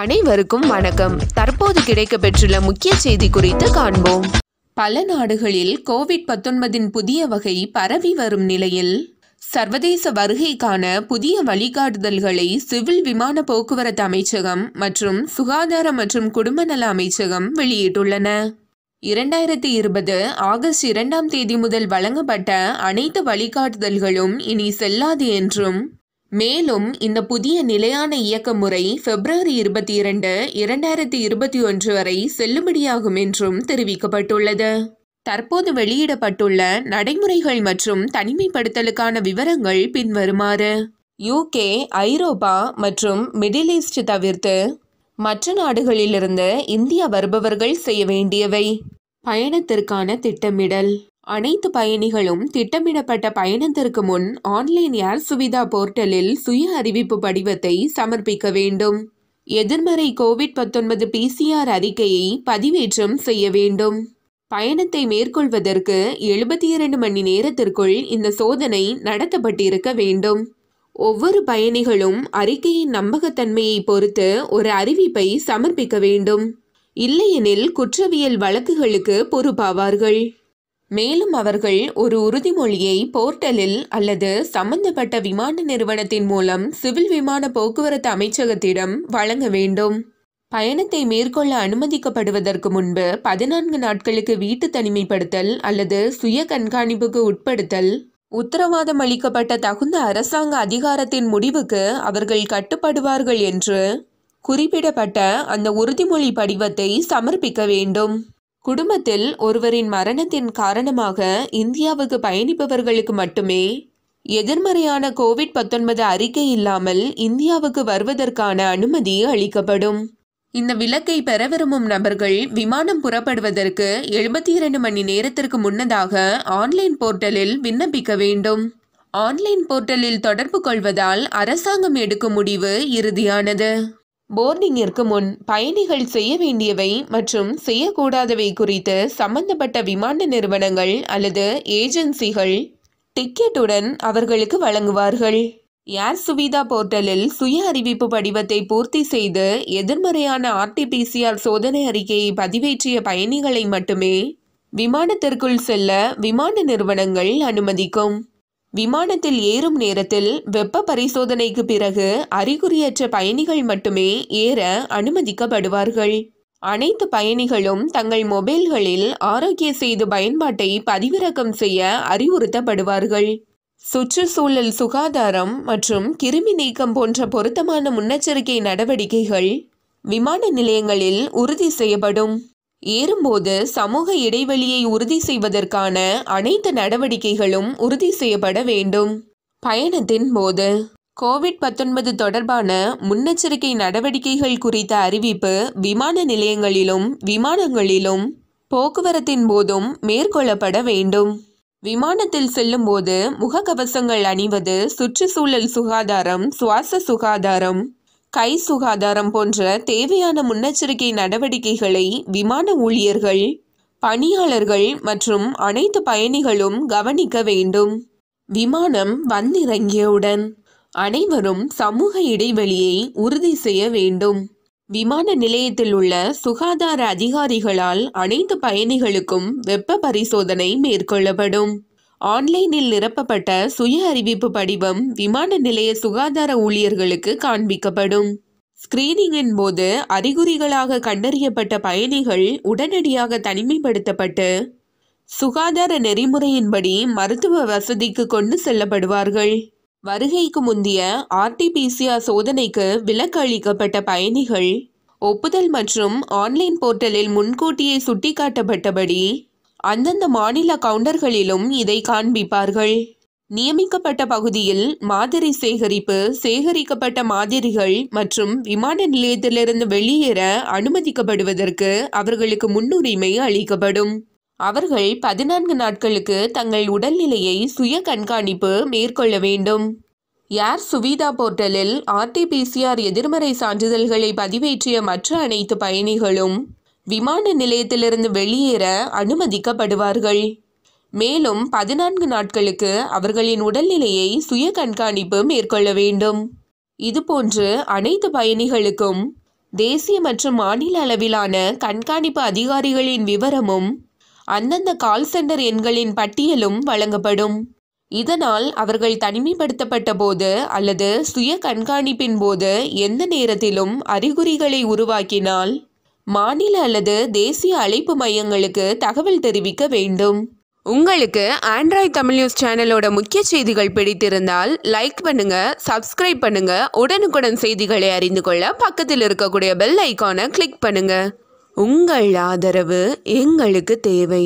அனைவருக்கும் வணக்கம் தற்போது கிடைக்க பெற்றுள்ள முக்கிய செய்தி குறித்து காண்போம் பல நாடுகளில் கோவிட் பத்தொன்பதின் புதிய வகை பரவி வரும் நிலையில் சர்வதேச வருகைக்கான புதிய வழிகாட்டுதல்களை சிவில் விமான போக்குவரத்து அமைச்சகம் மற்றும் சுகாதார மற்றும் குடும்ப நல அமைச்சகம் வெளியிட்டுள்ளன இரண்டாயிரத்தி இருபது ஆகஸ்ட் இரண்டாம் தேதி முதல் வழங்கப்பட்ட அனைத்து வழிகாட்டுதல்களும் இனி செல்லாது என்றும் மேலும் இந்த புதிய நிலையான இயக்க முறை பிப்ரவரி இருபத்தி இரண்டு இரண்டாயிரத்தி இருபத்தி ஒன்று வரை செல்லுபடியாகும் என்றும் தெரிவிக்கப்பட்டுள்ளது தற்போது வெளியிடப்பட்டுள்ள நடைமுறைகள் மற்றும் தனிமைப்படுத்தலுக்கான விவரங்கள் பின்வருமாறு யூகே ஐரோப்பா மற்றும் மிடில் ஈஸ்ட் தவிர்த்து மற்ற நாடுகளிலிருந்து இந்தியா வருபவர்கள் செய்ய வேண்டியவை பயணத்திற்கான திட்டமிடல் அனைத்து பயணிகளும் திட்டமிடப்பட்ட பயணத்திற்கு முன் ஆன்லைன் ஏர் சுவிதா போர்ட்டலில் சுய அறிவிப்பு படிவத்தை சமர்ப்பிக்க வேண்டும் எதிர்மறை கோவிட் பத்தொன்பது பிசிஆர் அறிக்கையை பதிவேற்றம் செய்ய வேண்டும் பயணத்தை மேற்கொள்வதற்கு எழுபத்தி இரண்டு மணி நேரத்திற்குள் இந்த சோதனை நடத்தப்பட்டிருக்க வேண்டும் ஒவ்வொரு பயணிகளும் அறிக்கையின் நம்பகத்தன்மையை பொறுத்து ஒரு அறிவிப்பை சமர்ப்பிக்க வேண்டும் இல்லையெனில் குற்றவியல் வழக்குகளுக்கு பொறுப்பாவார்கள் மேலும் அவர்கள் ஒரு உறுதிமொழியை போர்ட்டலில் அல்லது சம்பந்தப்பட்ட விமான நிறுவனத்தின் மூலம் சிவில் விமான போக்குவரத்து அமைச்சகத்திடம் வழங்க வேண்டும் பயணத்தை மேற்கொள்ள அனுமதிக்கப்படுவதற்கு முன்பு பதினான்கு நாட்களுக்கு வீட்டு தனிமைப்படுத்தல் அல்லது சுய கண்காணிப்புக்கு உட்படுத்தல் உத்தரவாதம் அளிக்கப்பட்ட தகுந்த அரசாங்க அதிகாரத்தின் முடிவுக்கு அவர்கள் கட்டுப்படுவார்கள் என்று குறிப்பிடப்பட்ட அந்த உறுதிமொழி படிவத்தை சமர்ப்பிக்க வேண்டும் குடும்பத்தில் ஒருவரின் மரணத்தின் காரணமாக இந்தியாவுக்கு பயணிப்பவர்களுக்கு மட்டுமே எதிர்மறையான கோவிட் பத்தொன்பது அறிக்கை இல்லாமல் இந்தியாவுக்கு வருவதற்கான அனுமதி அளிக்கப்படும் இந்த விலக்கை பெற விரும்பும் நபர்கள் விமானம் புறப்படுவதற்கு எழுபத்தி இரண்டு மணி நேரத்திற்கு முன்னதாக ஆன்லைன் போர்ட்டலில் விண்ணப்பிக்க வேண்டும் ஆன்லைன் போர்ட்டலில் தொடர்பு கொள்வதால் அரசாங்கம் எடுக்கும் முடிவு இறுதியானது போர்டிங்கிற்கு முன் பயணிகள் செய்ய வேண்டியவை மற்றும் செய்யக்கூடாதவை குறித்து சம்பந்தப்பட்ட விமான நிறுவனங்கள் அல்லது ஏஜென்சிகள் டிக்கெட்டுடன் அவர்களுக்கு வழங்குவார்கள் ஏர் சுவிதா போர்ட்டலில் சுய அறிவிப்பு படிவத்தை பூர்த்தி செய்து எதிர்மறையான ஆர்டிபிசிஆர் சோதனை அறிக்கையை பதிவேற்றிய பயணிகளை மட்டுமே விமானத்திற்குள் செல்ல விமான நிறுவனங்கள் அனுமதிக்கும் விமானத்தில் ஏறும் நேரத்தில் வெப்ப பரிசோதனைக்கு பிறகு அறிகுறியற்ற பயணிகள் மட்டுமே ஏற அனுமதிக்கப்படுவார்கள் அனைத்து பயணிகளும் தங்கள் மொபைல்களில் ஆரோக்கிய செய்து பயன்பாட்டை பதிவிறக்கம் செய்ய அறிவுறுத்தப்படுவார்கள் சுற்றுச்சூழல் சுகாதாரம் மற்றும் கிருமி நீக்கம் போன்ற பொருத்தமான முன்னெச்சரிக்கை நடவடிக்கைகள் விமான நிலையங்களில் உறுதி செய்யப்படும் ஏறும்போது சமூக இடைவெளியை உறுதி செய்வதற்கான அனைத்து நடவடிக்கைகளும் உறுதி செய்யப்பட வேண்டும் பயணத்தின் போது கோவிட் பத்தொன்பது தொடர்பான முன்னெச்சரிக்கை நடவடிக்கைகள் குறித்த அறிவிப்பு விமான நிலையங்களிலும் விமானங்களிலும் போக்குவரத்தின் போதும் மேற்கொள்ளப்பட வேண்டும் விமானத்தில் செல்லும்போது முகக்கவசங்கள் அணிவது சுற்றுச்சூழல் சுகாதாரம் சுவாச சுகாதாரம் கை சுகாதாரம் போன்ற தேவையான முன்னெச்சரிக்கை நடவடிக்கைகளை விமான ஊழியர்கள் பணியாளர்கள் மற்றும் அனைத்து பயணிகளும் கவனிக்க வேண்டும் விமானம் வந்திறங்கியவுடன் அனைவரும் சமூக இடைவெளியை உறுதி செய்ய வேண்டும் விமான நிலையத்தில் உள்ள சுகாதார அதிகாரிகளால் அனைத்து பயணிகளுக்கும் வெப்ப பரிசோதனை மேற்கொள்ளப்படும் ஆன்லைனில் நிரப்பப்பட்ட சுய அறிவிப்பு படிவம் விமான நிலைய சுகாதார ஊழியர்களுக்கு காண்பிக்கப்படும் ஸ்கிரீனிங்கின் போது அறிகுறிகளாக கண்டறியப்பட்ட பயணிகள் உடனடியாக தனிமைப்படுத்தப்பட்டு சுகாதார நெறிமுறையின்படி மருத்துவ வசதிக்கு கொண்டு செல்லப்படுவார்கள் வருகைக்கு முந்தைய ஆர்டிபிசிஆர் சோதனைக்கு விலக்கு அளிக்கப்பட்ட பயணிகள் ஒப்புதல் மற்றும் ஆன்லைன் போர்ட்டலில் முன்கூட்டியே சுட்டிக்காட்டப்பட்டபடி அந்தந்த மாநில கவுண்டர்களிலும் இதை காண்பிப்பார்கள் நியமிக்கப்பட்ட பகுதியில் மாதிரி சேகரிப்பு சேகரிக்கப்பட்ட மாதிரிகள் மற்றும் விமான நிலையத்திலிருந்து வெளியேற அனுமதிக்கப்படுவதற்கு அவர்களுக்கு முன்னுரிமை அளிக்கப்படும் அவர்கள் பதினான்கு நாட்களுக்கு தங்கள் உடல்நிலையை சுய கண்காணிப்பு மேற்கொள்ள வேண்டும் ஏர் சுவிதா போர்ட்டலில் ஆர்டிபிசிஆர் எதிர்மறை சான்றிதழ்களை பதிவேற்றிய மற்ற அனைத்து பயணிகளும் விமான நிலையத்திலிருந்து வெளியேற அனுமதிக்கப்படுவார்கள் மேலும் பதினான்கு நாட்களுக்கு அவர்களின் உடல்நிலையை சுய கண்காணிப்பு மேற்கொள்ள வேண்டும் இதுபோன்று அனைத்து பயணிகளுக்கும் தேசிய மற்றும் மாநில அளவிலான கண்காணிப்பு அதிகாரிகளின் விவரமும் அந்தந்த கால் சென்டர் எண்களின் பட்டியலும் வழங்கப்படும் இதனால் அவர்கள் தனிமைப்படுத்தப்பட்ட போது அல்லது சுய கண்காணிப்பின் போது எந்த நேரத்திலும் அறிகுறிகளை உருவாக்கினால் மாநில அல்லது தேசிய அழைப்பு மையங்களுக்கு தகவல் தெரிவிக்க வேண்டும் உங்களுக்கு ஆண்ட்ராய்ட் தமிழ் நியூஸ் சேனலோட முக்கிய செய்திகள் பிடித்திருந்தால் லைக் பண்ணுங்க சப்ஸ்கிரைப் பண்ணுங்க உடனுக்குடன் செய்திகளை அறிந்து கொள்ள பக்கத்தில் இருக்கக்கூடிய பெல் ஐக்கானை கிளிக் பண்ணுங்க உங்கள் ஆதரவு எங்களுக்கு தேவை